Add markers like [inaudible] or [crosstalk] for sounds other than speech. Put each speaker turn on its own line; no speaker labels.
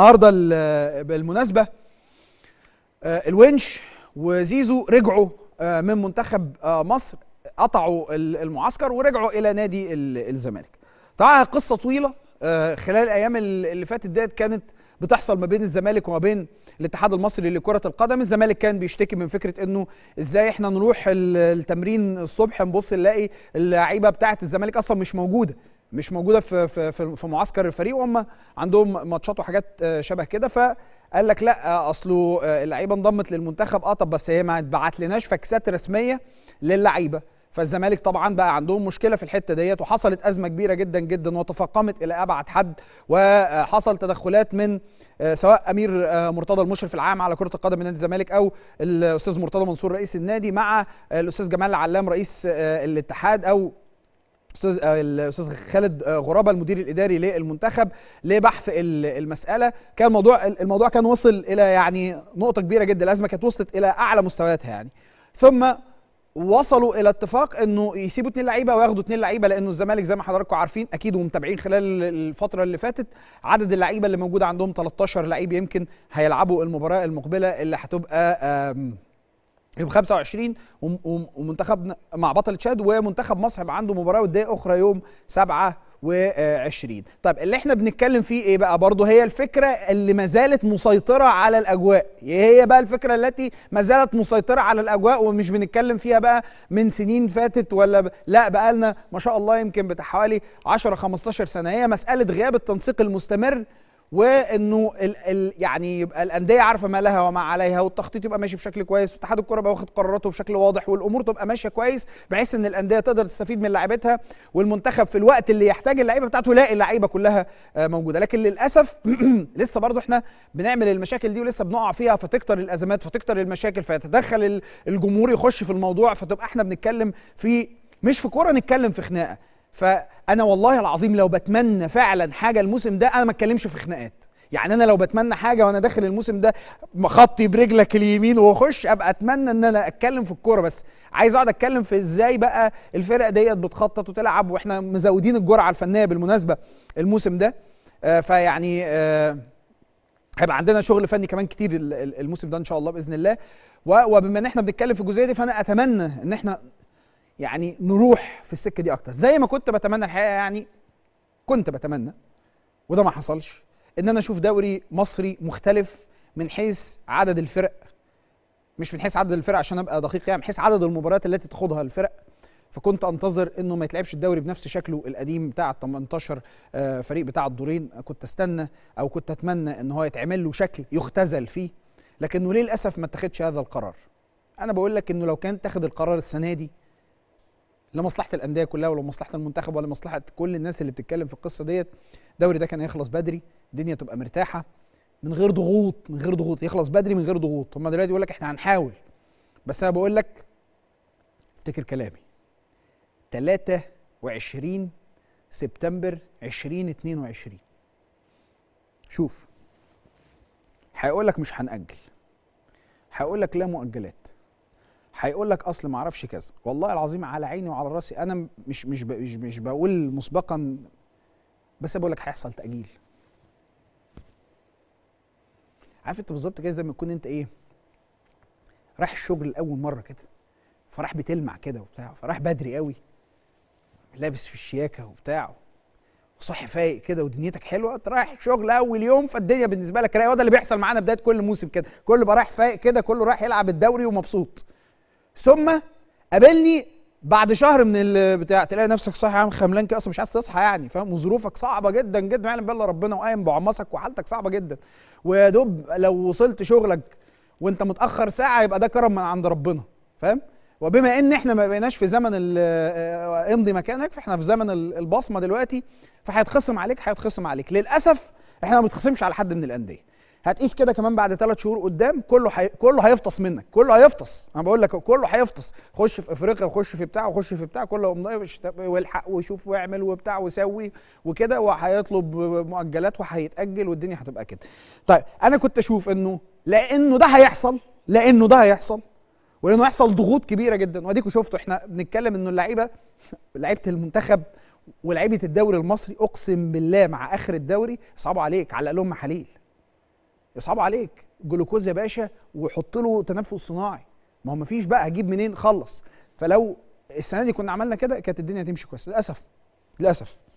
النهارده بالمناسبه آه، الونش وزيزو رجعوا آه، من منتخب آه، مصر قطعوا المعسكر ورجعوا الى نادي الزمالك طبعا قصه طويله خلال الايام اللي فاتت ديت كانت بتحصل ما بين الزمالك وما بين الاتحاد المصري لكره القدم الزمالك كان بيشتكي من فكره انه ازاي احنا نروح التمرين الصبح نبص نلاقي اللعيبه بتاعه الزمالك اصلا مش موجوده مش موجوده في في في معسكر الفريق وهم عندهم ماتشات وحاجات آه، شبه كده فقال لك لا آه، اصله آه، اللعيبه انضمت للمنتخب اه طب بس هي ما اتبعتلناش فاكسات رسميه للعيبه فالزمالك طبعا بقى عندهم مشكله في الحته ديت وحصلت ازمه كبيره جدا جدا وتفاقمت الى ابعد حد وحصل تدخلات من سواء امير مرتضى المشرف العام على كره القدم نادي الزمالك او الاستاذ مرتضى منصور رئيس النادي مع الاستاذ جمال علام رئيس الاتحاد او استاذ آه، الاستاذ خالد آه، غرابه المدير الاداري للمنتخب لبحث المساله كان الموضوع الموضوع كان وصل الى يعني نقطه كبيره جدا الازمه كانت وصلت الى اعلى مستوياتها يعني ثم وصلوا الى اتفاق انه يسيبوا اثنين لعيبه وياخدوا اثنين لعيبه لانه الزمالك زي ما حضراتكم عارفين اكيد ومتابعين خلال الفتره اللي فاتت عدد اللعيبه اللي موجوده عندهم 13 لعيب يمكن هيلعبوا المباراه المقبله اللي هتبقى يوم 25 ومنتخبنا مع بطل تشاد ومنتخب مصر هيبقى عنده مباراه وديه اخرى يوم 27 طب اللي احنا بنتكلم فيه ايه بقى برضه هي الفكره اللي ما زالت مسيطره على الاجواء هي بقى الفكره التي ما زالت مسيطره على الاجواء ومش بنتكلم فيها بقى من سنين فاتت ولا ب... لا بقى لنا ما شاء الله يمكن بتحوالي حوالي 10 15 سنه هي مساله غياب التنسيق المستمر وانه ال ال يعني يبقى الانديه عارفه ما لها وما عليها والتخطيط يبقى ماشي بشكل كويس واتحاد الكره يبقى واخد قراراته بشكل واضح والامور تبقى ماشيه كويس بحيث ان الانديه تقدر تستفيد من لعيبتها والمنتخب في الوقت اللي يحتاج اللعيبه بتاعته يلاقي اللعيبه كلها آه، موجوده لكن للاسف [clears throat] لسه برضو احنا بنعمل المشاكل دي ولسه بنقع فيها فتكتر الازمات فتكتر المشاكل فيتدخل الجمهور يخش في الموضوع فتبقى احنا بنتكلم في مش في كوره نتكلم في خناقه فانا والله العظيم لو بتمنى فعلا حاجه الموسم ده انا ما اتكلمش في خناقات يعني انا لو بتمنى حاجه وانا داخل الموسم ده مخطي برجلك اليمين واخش ابقى اتمنى ان انا اتكلم في الكوره بس عايز اقعد اتكلم في ازاي بقى الفرق ديت بتخطط وتلعب واحنا مزودين الجرعه الفنيه بالمناسبه الموسم ده آه فيعني آه هيبقى عندنا شغل فني كمان كتير الموسم ده ان شاء الله باذن الله وبما ان احنا بنتكلم في الجزئيه دي فانا اتمنى ان احنا يعني نروح في السكه دي اكتر زي ما كنت بتمنى الحقيقه يعني كنت بتمنى وده ما حصلش ان انا اشوف دوري مصري مختلف من حيث عدد الفرق مش من حيث عدد الفرق عشان ابقى دقيق يعني من حيث عدد المباريات التي تخوضها الفرق فكنت انتظر انه ما يتلعبش الدوري بنفس شكله القديم بتاع 18 آه، فريق بتاع الدورين كنت استنى او كنت اتمنى ان هو يتعمل له شكل يختزل فيه لكنه للاسف ما اتخذش هذا القرار انا بقول لك انه لو كان اتخذ القرار السنه دي لمصلحه الانديه كلها ولمصلحه المنتخب ولمصلحه كل الناس اللي بتتكلم في القصه ديت الدوري ده كان هيخلص بدري الدنيا تبقى مرتاحه من غير ضغوط من غير ضغوط يخلص بدري من غير ضغوط هم دلوقتي بيقول لك احنا هنحاول بس انا بقول لك افتكر كلامي 23 سبتمبر 2022 شوف هيقول لك مش هنأجل هيقول لك لا مؤجلات هيقول لك اصل ما اعرفش كذا والله العظيم على عيني وعلى راسي انا مش مش مش, مش بقول مسبقا بس بقول لك هيحصل تاجيل عارف انت بالظبط كده زي ما تكون انت ايه رايح الشغل لاول مره كده فراح بتلمع كده وبتاع فراح بدري قوي لابس في الشياكه وبتاع وصحي فايق كده ودنيتك حلوه رايح الشغل اول يوم فالدنيا بالنسبه لك رايقه وده اللي بيحصل معانا بدايه كل موسم كده كله بقى رايح فايق كده كله رايح يلعب الدوري ومبسوط ثم قابلني بعد شهر من البتاع تلاقي نفسك صاحي عم خملان كده اصلا مش عايز تصحى يعني فاهم وظروفك صعبه جدا جدا يعلم بالله ربنا وقايم بعمصك وحالتك صعبه جدا ويا دوب لو وصلت شغلك وانت متاخر ساعه يبقى ده كرم من عند ربنا فاهم وبما ان احنا ما بقيناش في زمن آه، امضي مكانك فاحنا في زمن البصمه دلوقتي فهيتخصم عليك هيتخصم عليك للاسف احنا ما بنتخصمش على حد من الانديه هتقيس كده كمان بعد ثلاث شهور قدام كله حي... كله هيفطس منك كله هيفطس انا بقول لك كله هيفطس خش في افريقيا وخش في بتاع وخش في بتاع كله مضيش والحق وشوف واعمل وبتاع وسوي وكده وهيطلب مؤجلات وهيتاجل والدنيا هتبقى كده طيب انا كنت اشوف انه لانه ده هيحصل لانه ده هيحصل ولانه هيحصل ضغوط كبيره جدا واديكوا شفتوا احنا بنتكلم انه اللعيبه لعيبه المنتخب ولعيبه الدوري المصري اقسم بالله مع اخر الدوري صعب عليك علق لهم محاليل يصعب عليك جلوكوز يا باشا وحط له تنفس صناعي ما هو مفيش بقى هجيب منين خلص فلو السنه دي كنا عملنا كده كانت الدنيا هتمشي كويس للاسف للاسف